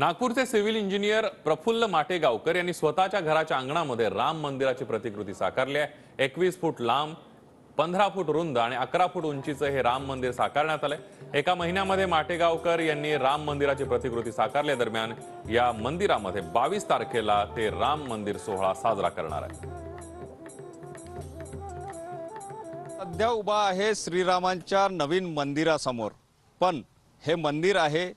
नागपूरचे civil engineer Praful माटेगावकर यांनी स्वतःच्या घराच्या अंगणामध्ये राम मंदिराची प्रतिकृती साकारली आहे एकवीस फूट लांब पंधरा फूट रुंद आणि अकरा फूट उंचीचं हे राम मंदिर साकारण्यात आलंय एका महिन्यामध्ये माटेगावकर यांनी राम मंदिराची प्रतिकृती साकारल्या दरम्यान या मंदिरामध्ये बावीस तारखेला ते राम मंदिर सोहळा साजरा करणार आहे सध्या उभा आहे श्रीरामांच्या नवीन मंदिरासमोर पण हे मंदिर आहे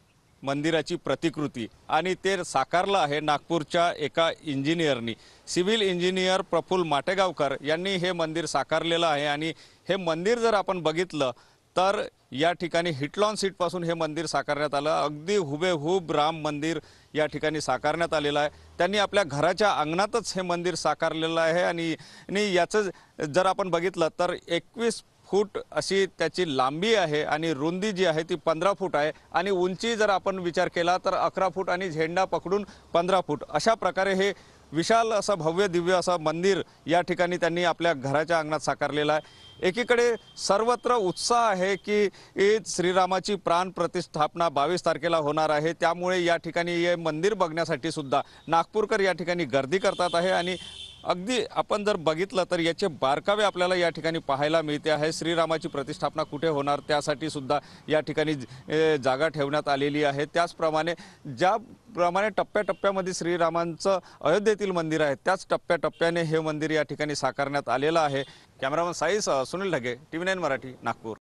मंदिराची प्रतिकृती आणि ते साकारलं आहे नागपूरच्या एका इंजिनियरनी सिव्हिल इंजिनियर प्रफुल माटेगावकर यांनी हे मंदिर साकारलेलं आहे आणि हे मंदिर जर आपण बघितलं तर या ठिकाणी हिटलॉन सीटपासून हे मंदिर साकारण्यात आलं अगदी हुबेहूब राम मंदिर या ठिकाणी साकारण्यात आलेलं आहे त्यांनी आपल्या घराच्या अंगणातच हे मंदिर साकारलेलं आहे आणि याचं जर आपण बघितलं तर एकवीस फूट अशी त्याची लांबी आहे आणि रुंदी जी आहे ती पंधरा फूट आहे आणि उंची जर आपण विचार केला तर अकरा फूट आणि झेंडा पकडून पंधरा फूट अशा प्रकारे हे विशाल असं भव्य दिव्य असं मंदिर या ठिकाणी त्यांनी आपल्या घराच्या अंगणात साकारलेलं आहे एकीकडे सर्वत्र उत्साह आहे की श्रीरामाची प्राण प्रतिष्ठापना बावीस तारखेला होणार आहे त्यामुळे या ठिकाणी हे मंदिर बघण्यासाठी सुद्धा नागपूरकर या ठिकाणी गर्दी करतात आहे आणि अगदी आपण जर बघितलं तर याचे बारकावे आपल्याला या ठिकाणी पाहायला मिळते आहे श्रीरामाची प्रतिष्ठापना कुठे होणार त्यासाठी सुद्धा या ठिकाणी जागा ठेवण्यात आलेली आहे त्याचप्रमाणे ज्याप्रमाणे टप्प्याटप्प्यामध्ये श्रीरामांचं अयोध्येतील मंदिर आहे त्याच टप्प्याटप्प्याने हे मंदिर या ठिकाणी साकारण्यात आलेलं आहे कॅमेरामन साईस Sunil Dhage T V nine Marathi Nagpur